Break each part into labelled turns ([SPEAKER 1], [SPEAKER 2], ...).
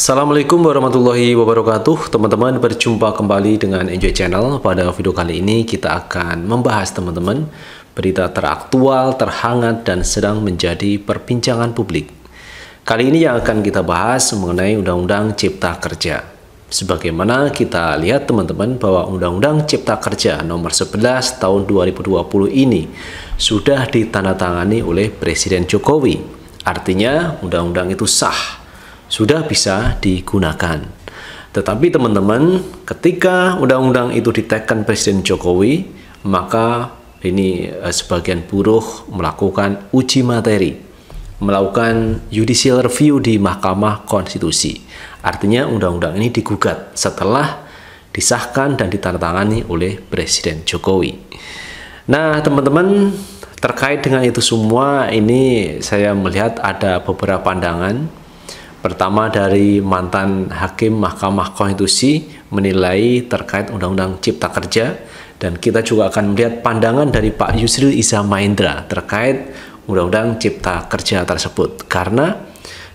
[SPEAKER 1] Assalamualaikum warahmatullahi wabarakatuh Teman-teman berjumpa kembali dengan Enjoy Channel Pada video kali ini kita akan membahas teman-teman Berita teraktual, terhangat, dan sedang menjadi perbincangan publik Kali ini yang akan kita bahas mengenai Undang-Undang Cipta Kerja Sebagaimana kita lihat teman-teman bahwa Undang-Undang Cipta Kerja nomor 11 tahun 2020 ini Sudah ditandatangani oleh Presiden Jokowi Artinya undang-undang itu sah sudah bisa digunakan. Tetapi teman-teman, ketika undang-undang itu diteken Presiden Jokowi, maka ini eh, sebagian buruh melakukan uji materi, melakukan judicial review di Mahkamah Konstitusi. Artinya undang-undang ini digugat setelah disahkan dan ditandatangani oleh Presiden Jokowi. Nah, teman-teman, terkait dengan itu semua ini saya melihat ada beberapa pandangan Pertama dari mantan Hakim Mahkamah Konstitusi menilai terkait Undang-Undang Cipta Kerja dan kita juga akan melihat pandangan dari Pak Yusril Iza Mahendra terkait Undang-Undang Cipta Kerja tersebut. Karena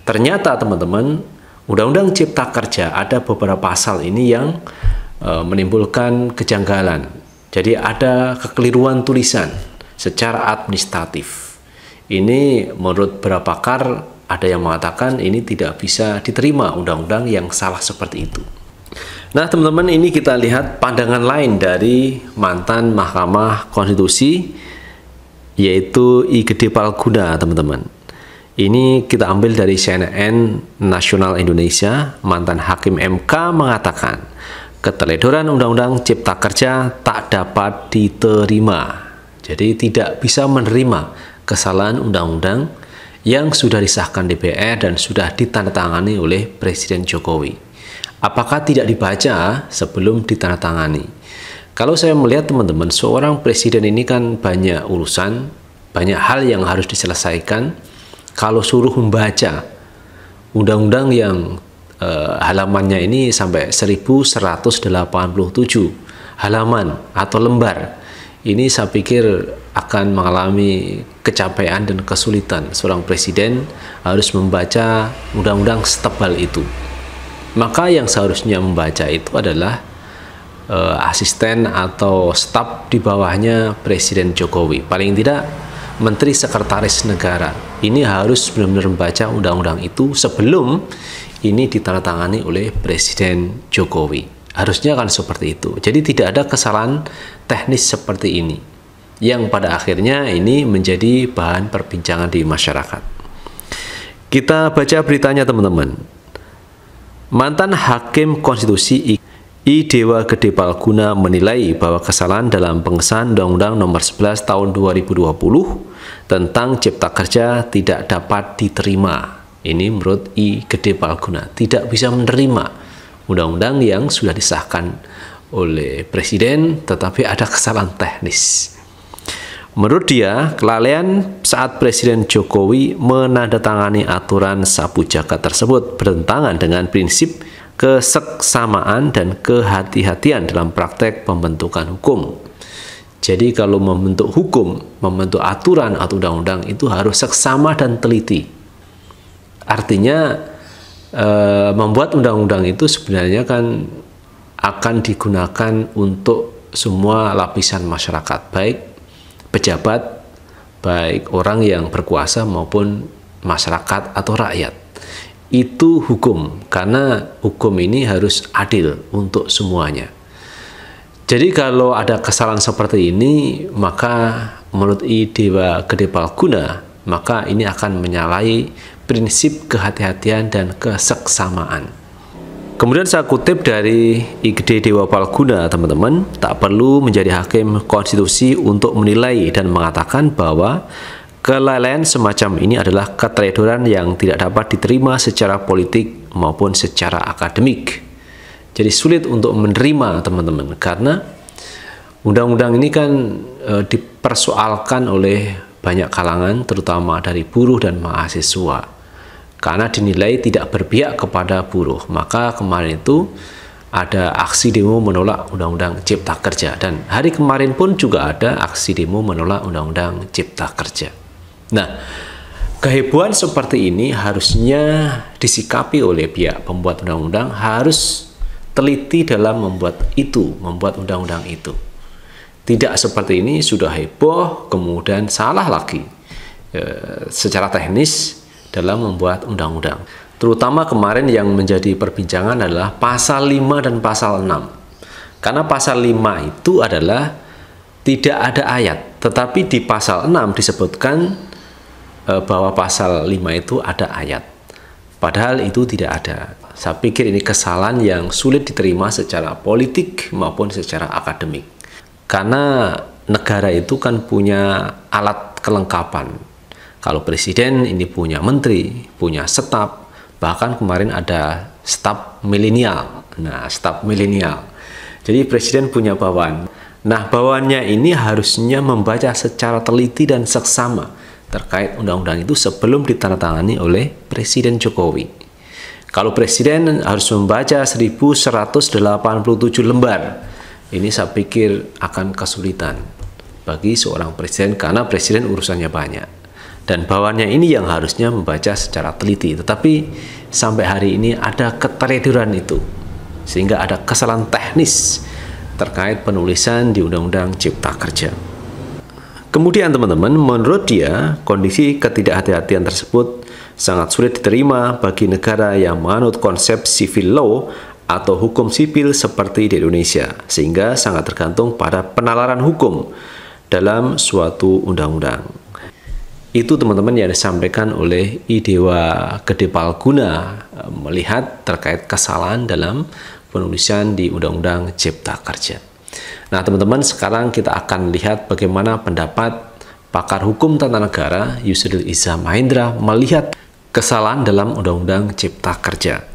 [SPEAKER 1] ternyata teman-teman Undang-Undang Cipta Kerja ada beberapa pasal ini yang e, menimbulkan kejanggalan. Jadi ada kekeliruan tulisan secara administratif. Ini menurut beberapa pakar ada yang mengatakan ini tidak bisa diterima undang-undang yang salah seperti itu. Nah, teman-teman, ini kita lihat pandangan lain dari mantan Mahkamah Konstitusi yaitu I Gede Palguna, teman-teman. Ini kita ambil dari CNN Nasional Indonesia, mantan Hakim MK mengatakan, keteledoran Undang-Undang Cipta Kerja tak dapat diterima. Jadi tidak bisa menerima kesalahan Undang-Undang yang sudah disahkan DPR dan sudah ditandatangani oleh Presiden Jokowi. Apakah tidak dibaca sebelum ditandatangani? Kalau saya melihat teman-teman, seorang presiden ini kan banyak urusan, banyak hal yang harus diselesaikan. Kalau suruh membaca undang-undang yang e, halamannya ini sampai 1187 halaman atau lembar, ini saya pikir akan mengalami kecapean dan kesulitan. Seorang presiden harus membaca undang-undang setebal itu. Maka yang seharusnya membaca itu adalah uh, asisten atau staf di bawahnya Presiden Jokowi. Paling tidak Menteri Sekretaris Negara ini harus benar-benar membaca undang-undang itu sebelum ini ditandatangani oleh Presiden Jokowi. Harusnya kan seperti itu. Jadi tidak ada kesalahan teknis seperti ini yang pada akhirnya ini menjadi bahan perbincangan di masyarakat. Kita baca beritanya teman-teman. Mantan Hakim Konstitusi I Dewa Gede Palguna menilai bahwa kesalahan dalam pengesahan Undang-Undang Nomor 11 Tahun 2020 tentang Cipta Kerja tidak dapat diterima. Ini menurut I Gede Palguna tidak bisa menerima undang-undang yang sudah disahkan oleh presiden, tetapi ada kesalahan teknis. Menurut dia, kelalaian saat Presiden Jokowi menandatangani aturan sapu jaga tersebut bertentangan dengan prinsip keseksamaan dan kehati-hatian dalam praktek pembentukan hukum. Jadi kalau membentuk hukum, membentuk aturan atau undang-undang itu harus seksama dan teliti. Artinya Eh, membuat undang-undang itu sebenarnya kan akan digunakan untuk semua lapisan masyarakat, baik pejabat, baik orang yang berkuasa maupun masyarakat atau rakyat. Itu hukum, karena hukum ini harus adil untuk semuanya. Jadi kalau ada kesalahan seperti ini, maka menurut Idewa Gede Palguna, maka ini akan menyalahi prinsip kehati-hatian dan keseksamaan. Kemudian saya kutip dari IGD Dewa Palguna, teman-teman, tak perlu menjadi hakim konstitusi untuk menilai dan mengatakan bahwa kelalaian semacam ini adalah keteledoran yang tidak dapat diterima secara politik maupun secara akademik. Jadi sulit untuk menerima, teman-teman, karena undang-undang ini kan e, dipersoalkan oleh banyak kalangan terutama dari buruh dan mahasiswa karena dinilai tidak berpihak kepada buruh maka kemarin itu ada aksi demo menolak undang-undang cipta kerja dan hari kemarin pun juga ada aksi demo menolak undang-undang cipta kerja nah kehebohan seperti ini harusnya disikapi oleh pihak pembuat undang-undang harus teliti dalam membuat itu membuat undang-undang itu tidak seperti ini sudah heboh kemudian salah lagi e, secara teknis dalam membuat undang-undang. Terutama kemarin yang menjadi perbincangan adalah pasal 5 dan pasal 6. Karena pasal 5 itu adalah tidak ada ayat, tetapi di pasal 6 disebutkan e, bahwa pasal 5 itu ada ayat. Padahal itu tidak ada. Saya pikir ini kesalahan yang sulit diterima secara politik maupun secara akademik. Karena negara itu kan punya alat kelengkapan. Kalau presiden ini punya menteri, punya staf, bahkan kemarin ada staf milenial. Nah, staf milenial. Jadi presiden punya bawahan. Nah, bawahannya ini harusnya membaca secara teliti dan seksama terkait undang-undang itu sebelum ditandatangani oleh Presiden Jokowi. Kalau presiden harus membaca 1187 lembar ini saya pikir akan kesulitan bagi seorang presiden karena presiden urusannya banyak. Dan bawahnya ini yang harusnya membaca secara teliti. Tetapi sampai hari ini ada keteledoran itu. Sehingga ada kesalahan teknis terkait penulisan di Undang-Undang Cipta Kerja. Kemudian teman-teman, menurut dia, kondisi ketidakhati-hatian tersebut sangat sulit diterima bagi negara yang menganut konsep civil law atau hukum sipil seperti di Indonesia, sehingga sangat tergantung pada penalaran hukum dalam suatu undang-undang. Itu teman-teman yang disampaikan oleh Idewa Palguna eh, melihat terkait kesalahan dalam penulisan di Undang-Undang Cipta Kerja. Nah teman-teman sekarang kita akan lihat bagaimana pendapat pakar hukum tata negara Yusril Iza Mahendra melihat kesalahan dalam Undang-Undang Cipta Kerja.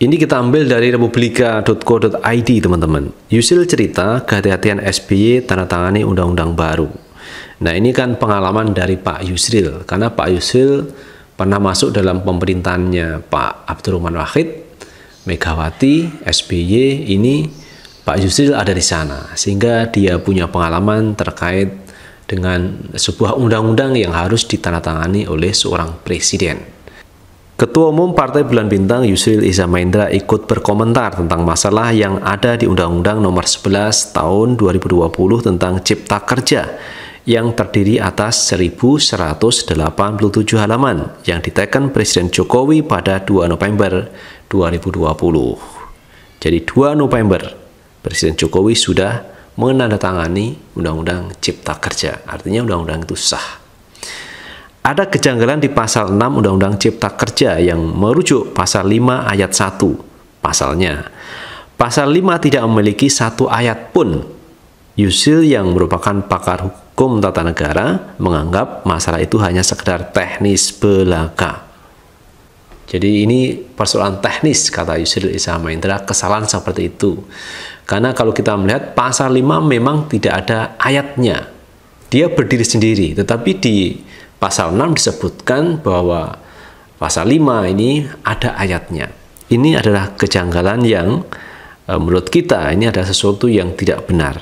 [SPEAKER 1] Ini kita ambil dari republika.co.id teman-teman. Yusil cerita kehati-hatian SBY tanda tangani undang-undang baru. Nah ini kan pengalaman dari Pak Yusril karena Pak Yusril pernah masuk dalam pemerintahannya Pak Abdurrahman Wahid, Megawati, SBY ini Pak Yusril ada di sana sehingga dia punya pengalaman terkait dengan sebuah undang-undang yang harus ditandatangani oleh seorang presiden. Ketua Umum Partai Bulan Bintang Yusril Iza Maindra ikut berkomentar tentang masalah yang ada di Undang-Undang Nomor 11 Tahun 2020 tentang Cipta Kerja yang terdiri atas 1187 halaman yang diteken Presiden Jokowi pada 2 November 2020. Jadi 2 November Presiden Jokowi sudah menandatangani Undang-Undang Cipta Kerja. Artinya undang-undang itu sah. Ada kejanggalan di pasal 6 Undang-Undang Cipta Kerja yang merujuk pasal 5 ayat 1 pasalnya. Pasal 5 tidak memiliki satu ayat pun. Yusil yang merupakan pakar hukum tata negara menganggap masalah itu hanya sekedar teknis belaka. Jadi ini persoalan teknis kata Yusril Isa Mahendra, kesalahan seperti itu. Karena kalau kita melihat pasal 5 memang tidak ada ayatnya. Dia berdiri sendiri, tetapi di pasal 6 disebutkan bahwa pasal 5 ini ada ayatnya. Ini adalah kejanggalan yang e, menurut kita ini ada sesuatu yang tidak benar.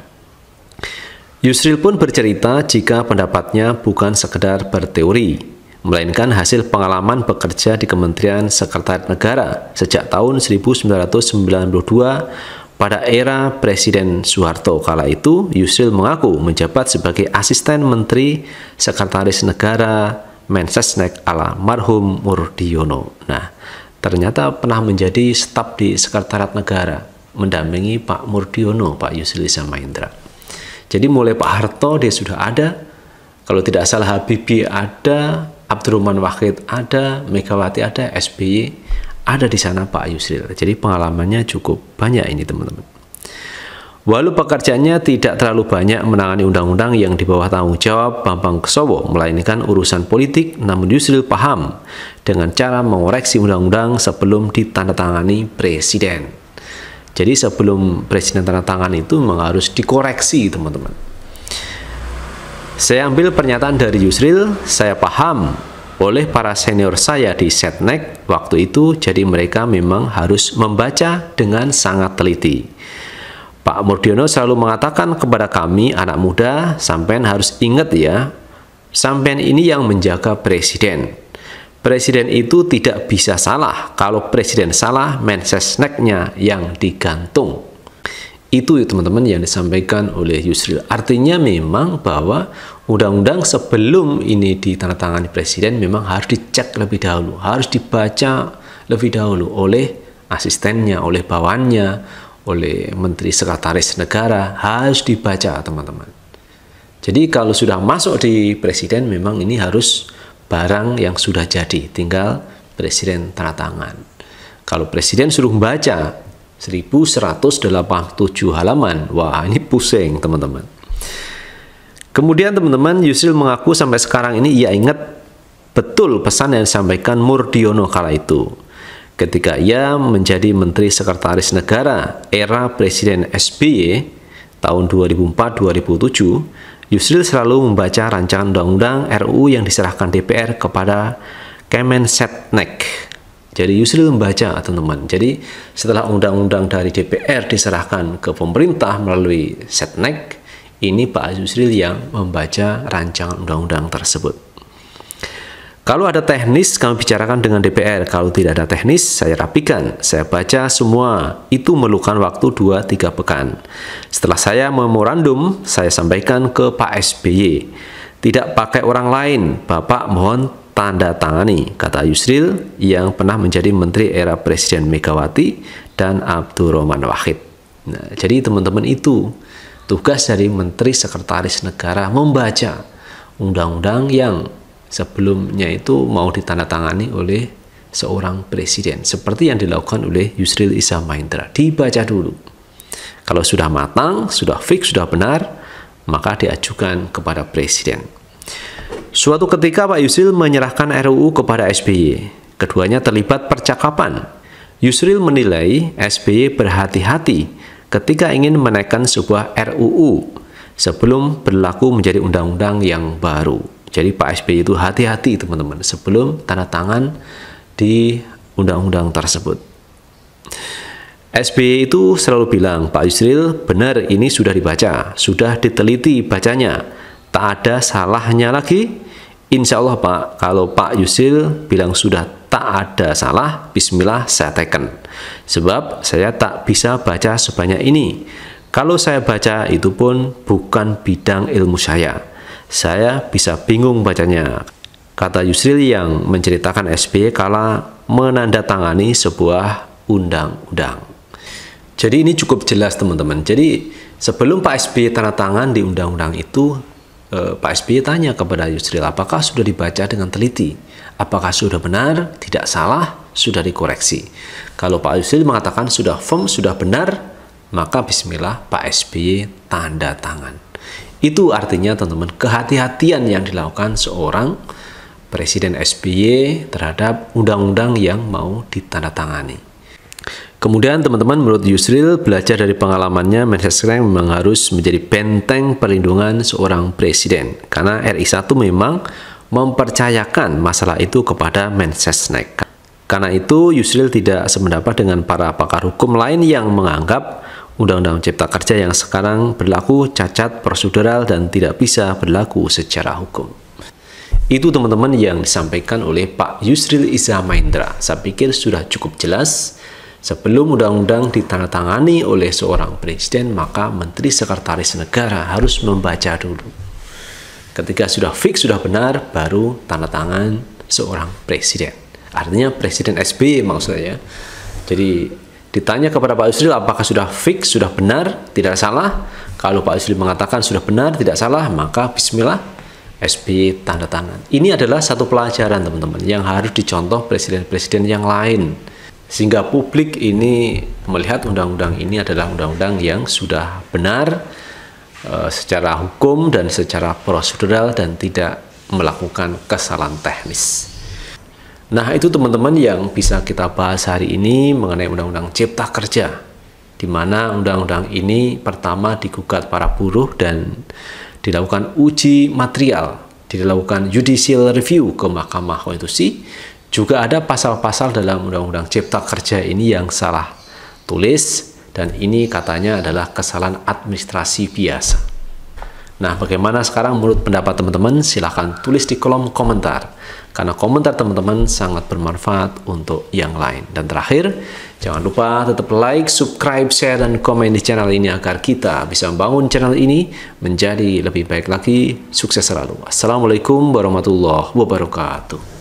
[SPEAKER 1] Yusril pun bercerita jika pendapatnya bukan sekedar berteori, melainkan hasil pengalaman bekerja di Kementerian Sekretariat Negara sejak tahun 1992 pada era Presiden Soeharto kala itu, Yusril mengaku menjabat sebagai asisten menteri sekretaris negara Mensesnek ala marhum Murdiono. Nah, ternyata pernah menjadi staf di sekretariat negara, mendampingi Pak Murdiono, Pak Yusril Samaindra. Jadi mulai Pak Harto dia sudah ada, kalau tidak salah Habibie ada, Abdurrahman Wahid ada, Megawati ada, SBY ada di sana Pak Yusril. Jadi pengalamannya cukup banyak ini teman-teman. Walau pekerjaannya tidak terlalu banyak menangani undang-undang yang di bawah tanggung jawab Bambang Kesowo, melainkan urusan politik, namun Yusril paham dengan cara mengoreksi undang-undang sebelum ditandatangani presiden. Jadi sebelum presiden tanda tangan itu memang harus dikoreksi teman-teman. Saya ambil pernyataan dari Yusril, saya paham oleh para senior saya di setnek waktu itu jadi mereka memang harus membaca dengan sangat teliti. Pak Murdiono selalu mengatakan kepada kami anak muda, sampean harus ingat ya, sampean ini yang menjaga presiden. Presiden itu tidak bisa salah, kalau presiden salah, mensesneknya yang digantung. Itu ya teman-teman yang disampaikan oleh Yusril. Artinya memang bahwa undang-undang sebelum ini ditandatangani presiden memang harus dicek lebih dahulu, harus dibaca lebih dahulu oleh asistennya, oleh bawahannya, oleh menteri sekretaris negara harus dibaca teman-teman. Jadi kalau sudah masuk di presiden memang ini harus barang yang sudah jadi, tinggal presiden tanda tangan. Kalau presiden suruh membaca, 1187 halaman. Wah, ini pusing, teman-teman. Kemudian teman-teman, Yusril mengaku sampai sekarang ini ia ingat betul pesan yang disampaikan Murdiono kala itu. Ketika ia menjadi Menteri Sekretaris Negara era Presiden SBY tahun 2004-2007, Yusril selalu membaca rancangan undang-undang RUU yang diserahkan DPR kepada Kemen Setnek. Jadi Yusril membaca teman-teman. Jadi setelah undang-undang dari DPR diserahkan ke pemerintah melalui setnek, ini Pak Yusril yang membaca rancangan undang-undang tersebut. Kalau ada teknis, kami bicarakan dengan DPR. Kalau tidak ada teknis, saya rapikan. Saya baca semua. Itu melukan waktu 2-3 pekan. Setelah saya memorandum, saya sampaikan ke Pak SBY. Tidak pakai orang lain. Bapak mohon tanda tangani, kata Yusril yang pernah menjadi menteri era Presiden Megawati dan Abdurrahman Wahid. Nah, jadi teman-teman itu tugas dari Menteri Sekretaris Negara membaca undang-undang yang sebelumnya itu mau ditandatangani oleh seorang presiden seperti yang dilakukan oleh Yusril Isa Mahendra dibaca dulu kalau sudah matang, sudah fix, sudah benar maka diajukan kepada presiden Suatu ketika Pak Yusril menyerahkan RUU kepada SBY. Keduanya terlibat percakapan. Yusril menilai SBY berhati-hati ketika ingin menaikkan sebuah RUU sebelum berlaku menjadi undang-undang yang baru. Jadi Pak SBY itu hati-hati teman-teman sebelum tanda tangan di undang-undang tersebut. SBY itu selalu bilang, Pak Yusril benar ini sudah dibaca, sudah diteliti bacanya, tak ada salahnya lagi Insya Allah Pak, kalau Pak Yusil bilang sudah tak ada salah, bismillah saya teken. Sebab saya tak bisa baca sebanyak ini. Kalau saya baca itu pun bukan bidang ilmu saya. Saya bisa bingung bacanya. Kata Yusril yang menceritakan SBY kala menandatangani sebuah undang-undang. Jadi ini cukup jelas teman-teman. Jadi sebelum Pak SBY tanda tangan di undang-undang itu, eh, Pak SBY tanya kepada Yusril, apakah sudah dibaca dengan teliti? Apakah sudah benar? Tidak salah? Sudah dikoreksi? Kalau Pak Yusril mengatakan sudah firm, sudah benar, maka bismillah Pak SBY tanda tangan. Itu artinya teman-teman kehati-hatian yang dilakukan seorang Presiden SBY terhadap undang-undang yang mau ditandatangani. Kemudian teman-teman menurut Yusril belajar dari pengalamannya Manchester United memang harus menjadi benteng perlindungan seorang presiden karena RI1 memang mempercayakan masalah itu kepada Manchester United. Karena itu Yusril tidak sependapat dengan para pakar hukum lain yang menganggap Undang-Undang Cipta Kerja yang sekarang berlaku cacat prosedural dan tidak bisa berlaku secara hukum. Itu teman-teman yang disampaikan oleh Pak Yusril Iza Maindra. Saya pikir sudah cukup jelas Sebelum undang-undang ditandatangani oleh seorang presiden, maka menteri sekretaris negara harus membaca dulu. Ketika sudah fix, sudah benar, baru tanda tangan seorang presiden. Artinya presiden SB maksudnya. Ya. Jadi ditanya kepada Pak Yusril apakah sudah fix, sudah benar, tidak salah. Kalau Pak Yusril mengatakan sudah benar, tidak salah, maka bismillah SB tanda tangan. Ini adalah satu pelajaran teman-teman yang harus dicontoh presiden-presiden yang lain sehingga publik ini melihat undang-undang ini adalah undang-undang yang sudah benar e, secara hukum dan secara prosedural dan tidak melakukan kesalahan teknis. Nah, itu teman-teman yang bisa kita bahas hari ini mengenai undang-undang Cipta Kerja di mana undang-undang ini pertama digugat para buruh dan dilakukan uji material, dilakukan judicial review ke Mahkamah Konstitusi juga ada pasal-pasal dalam Undang-Undang Cipta Kerja ini yang salah tulis dan ini katanya adalah kesalahan administrasi biasa. Nah, bagaimana sekarang menurut pendapat teman-teman? Silahkan tulis di kolom komentar. Karena komentar teman-teman sangat bermanfaat untuk yang lain. Dan terakhir, jangan lupa tetap like, subscribe, share, dan komen di channel ini agar kita bisa membangun channel ini menjadi lebih baik lagi. Sukses selalu. Assalamualaikum warahmatullahi wabarakatuh.